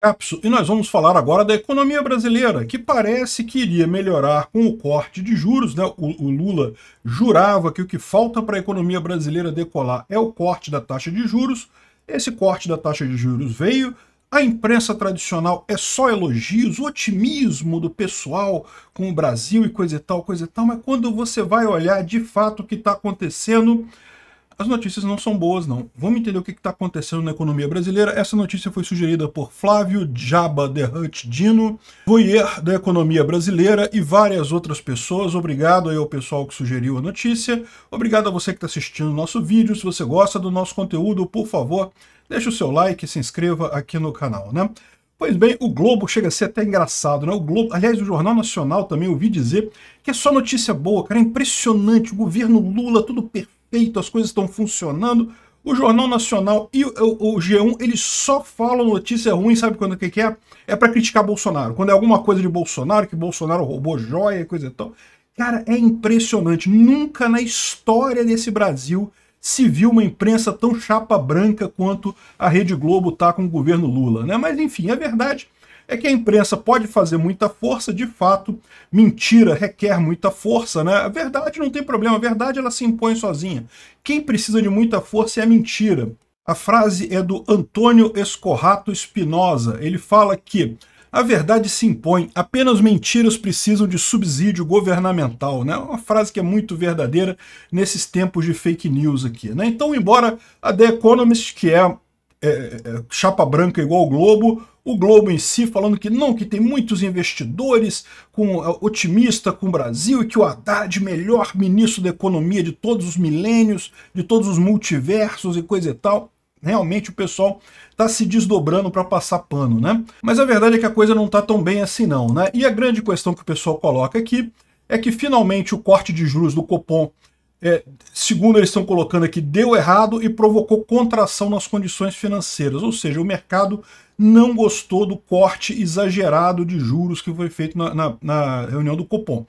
Capso, e nós vamos falar agora da economia brasileira, que parece que iria melhorar com o corte de juros. Né? O, o Lula jurava que o que falta para a economia brasileira decolar é o corte da taxa de juros. Esse corte da taxa de juros veio, a imprensa tradicional é só elogios, o otimismo do pessoal com o Brasil e coisa e tal, coisa e tal, mas quando você vai olhar de fato o que está acontecendo, as notícias não são boas, não. Vamos entender o que está acontecendo na economia brasileira. Essa notícia foi sugerida por Flávio Jaba de Dino, voyeur da economia brasileira e várias outras pessoas. Obrigado aí ao pessoal que sugeriu a notícia. Obrigado a você que está assistindo o nosso vídeo. Se você gosta do nosso conteúdo, por favor, deixe o seu like e se inscreva aqui no canal, né? Pois bem, o Globo chega a ser até engraçado, né? O Globo, aliás, o Jornal Nacional também ouvi dizer que é só notícia boa, cara, é impressionante, o governo Lula tudo perfeito perfeito, as coisas estão funcionando. O Jornal Nacional e o, o, G1, eles só falam notícia ruim, sabe quando que, que é? É para criticar Bolsonaro. Quando é alguma coisa de Bolsonaro, que Bolsonaro roubou joia e coisa e tal. Cara, é impressionante. Nunca na história desse Brasil se viu uma imprensa tão chapa branca quanto a Rede Globo tá com o governo Lula, né? Mas enfim, é verdade é que a imprensa pode fazer muita força, de fato, mentira requer muita força, né? A verdade não tem problema, a verdade ela se impõe sozinha. Quem precisa de muita força é a mentira. A frase é do Antônio Escorrato Espinosa. Ele fala que a verdade se impõe, apenas mentiras precisam de subsídio governamental, né? Uma frase que é muito verdadeira nesses tempos de fake news aqui, né? Então, embora a The Economist, que é, é, é chapa branca igual o Globo, o Globo em si falando que não, que tem muitos investidores, com eh, otimista com o Brasil e que o Haddad, melhor ministro da economia de todos os milênios, de todos os multiversos e coisa e tal. Realmente o pessoal está se desdobrando para passar pano, né? Mas a verdade é que a coisa não está tão bem assim não, né? E a grande questão que o pessoal coloca aqui é que finalmente o corte de juros do Copom é, segundo eles estão colocando aqui, deu errado e provocou contração nas condições financeiras. Ou seja, o mercado não gostou do corte exagerado de juros que foi feito na, na, na reunião do Copom.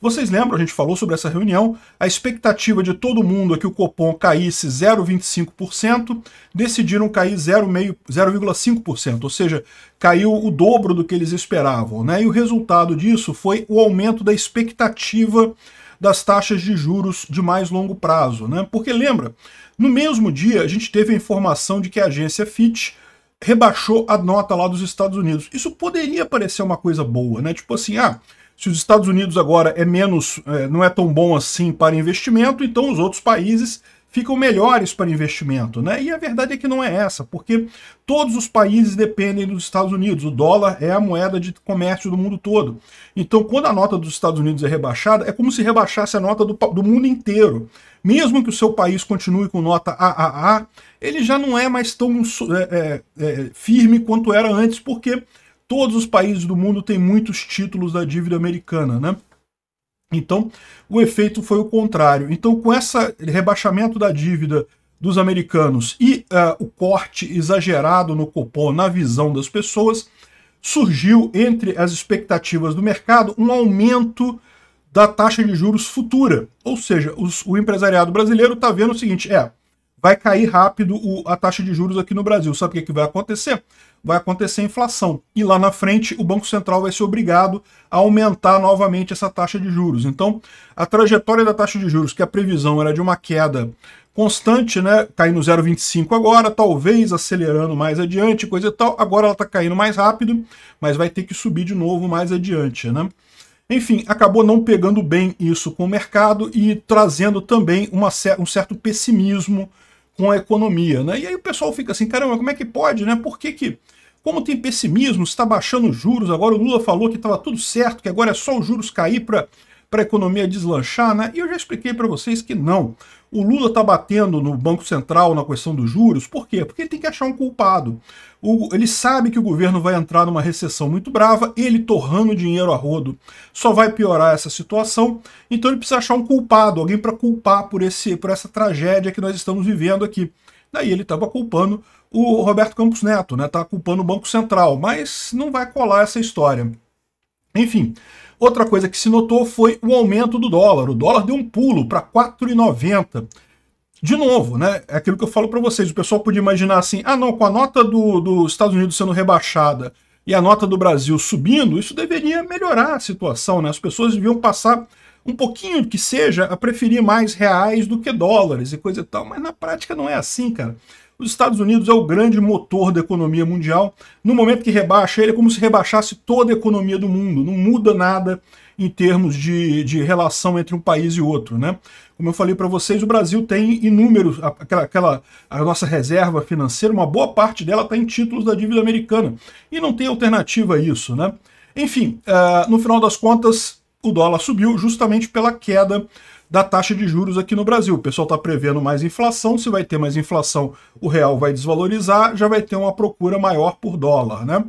Vocês lembram, a gente falou sobre essa reunião, a expectativa de todo mundo é que o Copom caísse 0,25%, decidiram cair 0,5%, ou seja, caiu o dobro do que eles esperavam. Né? E o resultado disso foi o aumento da expectativa das taxas de juros de mais longo prazo. Né? Porque lembra, no mesmo dia a gente teve a informação de que a agência Fitch rebaixou a nota lá dos Estados Unidos. Isso poderia parecer uma coisa boa, né? Tipo assim, ah, se os Estados Unidos agora é menos, é, não é tão bom assim para investimento, então os outros países ficam melhores para investimento, né? E a verdade é que não é essa, porque todos os países dependem dos Estados Unidos. O dólar é a moeda de comércio do mundo todo. Então, quando a nota dos Estados Unidos é rebaixada, é como se rebaixasse a nota do, do mundo inteiro. Mesmo que o seu país continue com nota AAA, ele já não é mais tão é, é, é, firme quanto era antes, porque todos os países do mundo têm muitos títulos da dívida americana, né? Então, o efeito foi o contrário. Então, com esse rebaixamento da dívida dos americanos e uh, o corte exagerado no Copom na visão das pessoas, surgiu entre as expectativas do mercado um aumento da taxa de juros futura. Ou seja, os, o empresariado brasileiro está vendo o seguinte: é, vai cair rápido o, a taxa de juros aqui no Brasil. Sabe o que, que vai acontecer? Vai acontecer inflação. E lá na frente, o Banco Central vai ser obrigado a aumentar novamente essa taxa de juros. Então, a trajetória da taxa de juros, que a previsão era de uma queda constante, né? Caindo 0,25 agora, talvez acelerando mais adiante, coisa e tal. Agora ela está caindo mais rápido, mas vai ter que subir de novo mais adiante, né? Enfim, acabou não pegando bem isso com o mercado e trazendo também uma, um certo pessimismo com a economia, né? E aí o pessoal fica assim, caramba, como é que pode, né? Por que que... Como tem pessimismo, está baixando os juros, agora o Lula falou que estava tudo certo, que agora é só os juros cair para para a economia deslanchar, né? E eu já expliquei para vocês que não. O Lula está batendo no Banco Central na questão dos juros, por quê? Porque ele tem que achar um culpado. O, ele sabe que o governo vai entrar numa recessão muito brava, ele torrando dinheiro a rodo só vai piorar essa situação, então ele precisa achar um culpado, alguém para culpar por, esse, por essa tragédia que nós estamos vivendo aqui. Daí ele estava culpando o Roberto Campos Neto, né? Tá culpando o Banco Central, mas não vai colar essa história. Enfim, outra coisa que se notou foi o aumento do dólar. O dólar deu um pulo para 4,90. De novo, né? É aquilo que eu falo para vocês. O pessoal podia imaginar assim: ah, não, com a nota dos do Estados Unidos sendo rebaixada e a nota do Brasil subindo, isso deveria melhorar a situação, né? As pessoas deviam passar um pouquinho que seja a preferir mais reais do que dólares e coisa e tal, mas na prática não é assim, cara. Os Estados Unidos é o grande motor da economia mundial. No momento que rebaixa, ele é como se rebaixasse toda a economia do mundo. Não muda nada em termos de, de relação entre um país e outro. Né? Como eu falei para vocês, o Brasil tem inúmeros, aquela, aquela, a nossa reserva financeira, uma boa parte dela está em títulos da dívida americana. E não tem alternativa a isso. Né? Enfim, uh, no final das contas, o dólar subiu justamente pela queda da taxa de juros aqui no Brasil. O pessoal está prevendo mais inflação, se vai ter mais inflação, o real vai desvalorizar, já vai ter uma procura maior por dólar, né?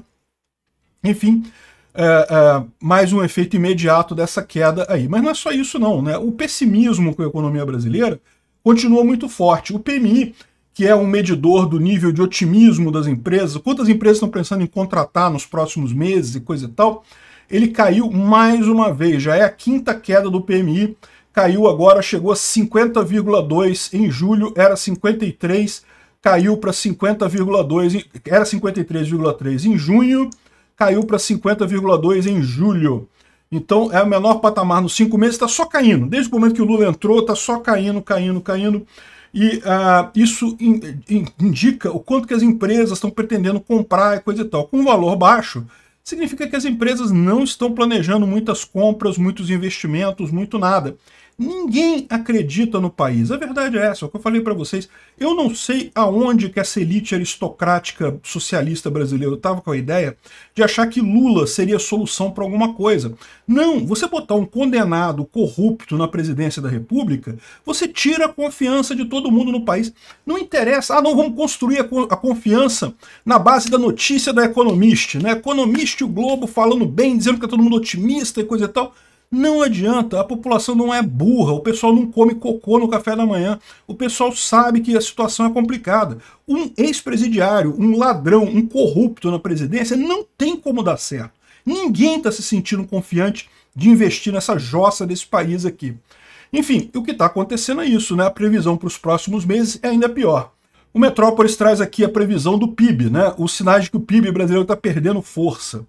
Enfim, é, é, mais um efeito imediato dessa queda aí. Mas não é só isso não, né? O pessimismo com a economia brasileira continua muito forte. O PMI que é um medidor do nível de otimismo das empresas, quantas empresas estão pensando em contratar nos próximos meses e coisa e tal, ele caiu mais uma vez, já é a quinta queda do PMI caiu agora, chegou a 50,2 em julho, era 53, caiu para 50,2, era 53,3 em junho, caiu para 50,2 em julho. Então é o menor patamar nos cinco meses, está só caindo. Desde o momento que o Lula entrou, está só caindo, caindo, caindo. E uh, isso in, in, indica o quanto que as empresas estão pretendendo comprar e coisa e tal. Com um valor baixo, significa que as empresas não estão planejando muitas compras, muitos investimentos, muito nada. Ninguém acredita no país. A verdade é essa, é o que eu falei para vocês. Eu não sei aonde que essa elite aristocrática socialista brasileira estava com a ideia de achar que Lula seria solução para alguma coisa. Não, você botar um condenado corrupto na presidência da República, você tira a confiança de todo mundo no país. Não interessa. Ah, não, vamos construir a, confiança na base da notícia da Economist. Né? Economist e o Globo falando bem, dizendo que é todo mundo otimista e coisa e tal. Não adianta, a população não é burra, o pessoal não come cocô no café da manhã, o pessoal sabe que a situação é complicada. Um ex-presidiário, um ladrão, um corrupto na presidência não tem como dar certo. Ninguém está se sentindo confiante de investir nessa jossa desse país aqui. Enfim, o que está acontecendo é isso, né? A previsão para os próximos meses é ainda pior. O Metrópolis traz aqui a previsão do PIB, né? Os sinais de que o PIB brasileiro está perdendo força.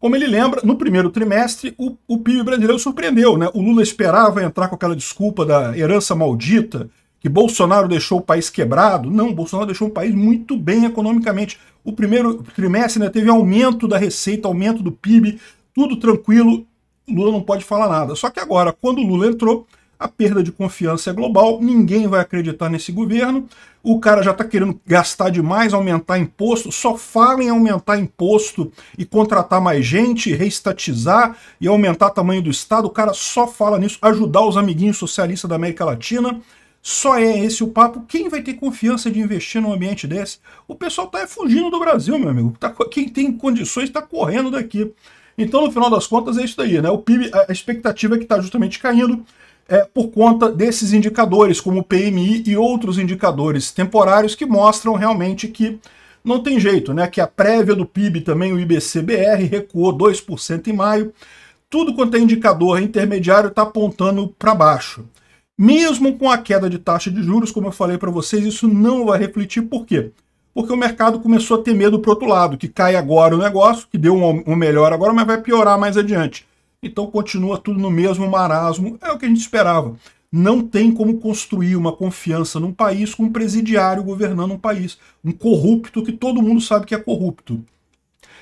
Como ele lembra, no primeiro trimestre, o, o PIB brasileiro surpreendeu. Né? O Lula esperava entrar com aquela desculpa da herança maldita, que Bolsonaro deixou o país quebrado. Não, Bolsonaro deixou o país muito bem economicamente. O primeiro trimestre né, teve aumento da receita, aumento do PIB, tudo tranquilo. Lula não pode falar nada. Só que agora, quando o Lula entrou, a perda de confiança é global, ninguém vai acreditar nesse governo, o cara já está querendo gastar demais, aumentar imposto, só fala em aumentar imposto e contratar mais gente, reestatizar e aumentar o tamanho do Estado, o cara só fala nisso, ajudar os amiguinhos socialistas da América Latina, só é esse o papo. Quem vai ter confiança de investir num ambiente desse? O pessoal está fugindo do Brasil, meu amigo. Tá, quem tem condições está correndo daqui. Então, no final das contas, é isso daí, né? O PIB, a expectativa é que está justamente caindo, é, por conta desses indicadores, como o PMI e outros indicadores temporários que mostram realmente que não tem jeito, né? Que a prévia do PIB também, o IBCBR, recuou 2% em maio. Tudo quanto é indicador intermediário está apontando para baixo. Mesmo com a queda de taxa de juros, como eu falei para vocês, isso não vai refletir. Por quê? Porque o mercado começou a ter medo para outro lado, que cai agora o negócio, que deu um, um melhor agora, mas vai piorar mais adiante. Então continua tudo no mesmo marasmo, é o que a gente esperava. Não tem como construir uma confiança num país com um presidiário governando um país, um corrupto que todo mundo sabe que é corrupto.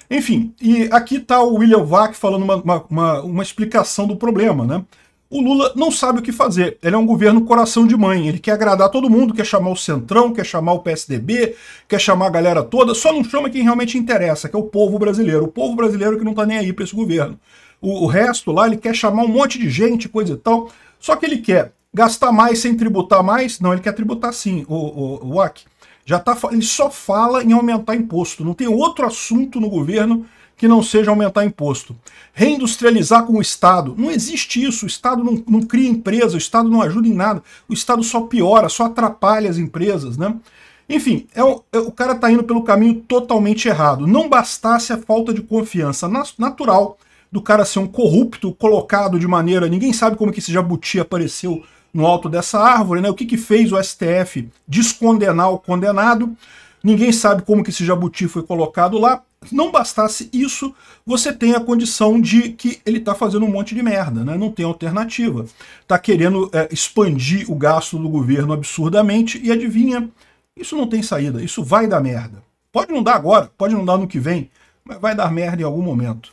Enfim, e aqui está o William Vac falando uma, uma, uma, uma explicação do problema, né? o Lula não sabe o que fazer. Ele é um governo coração de mãe. Ele quer agradar todo mundo, quer chamar o Centrão, quer chamar o PSDB, quer chamar a galera toda, só não chama quem realmente interessa, que é o povo brasileiro. O povo brasileiro que não está nem aí para esse governo o, o resto lá, ele quer chamar um monte de gente, coisa e tal. Só que ele quer gastar mais sem tributar mais? Não, ele quer tributar sim, o, o, o AC. Já tá, ele só fala em aumentar imposto. Não tem outro assunto no governo que não seja aumentar imposto. Reindustrializar com o Estado. Não existe isso. O Estado não, não cria empresa, o Estado não ajuda em nada. O Estado só piora, só atrapalha as empresas, né? Enfim, é o, é, o cara está indo pelo caminho totalmente errado. Não bastasse a falta de confiança natural do cara ser um corrupto, colocado de maneira. Ninguém sabe como que esse jabuti apareceu no alto dessa árvore, né? O que, que fez o STF descondenar o condenado? Ninguém sabe como que esse jabuti foi colocado lá. Não bastasse isso, você tem a condição de que ele está fazendo um monte de merda, né? não tem alternativa. Está querendo é, expandir o gasto do governo absurdamente e adivinha, isso não tem saída, isso vai dar merda. Pode não dar agora, pode não dar no que vem, mas vai dar merda em algum momento.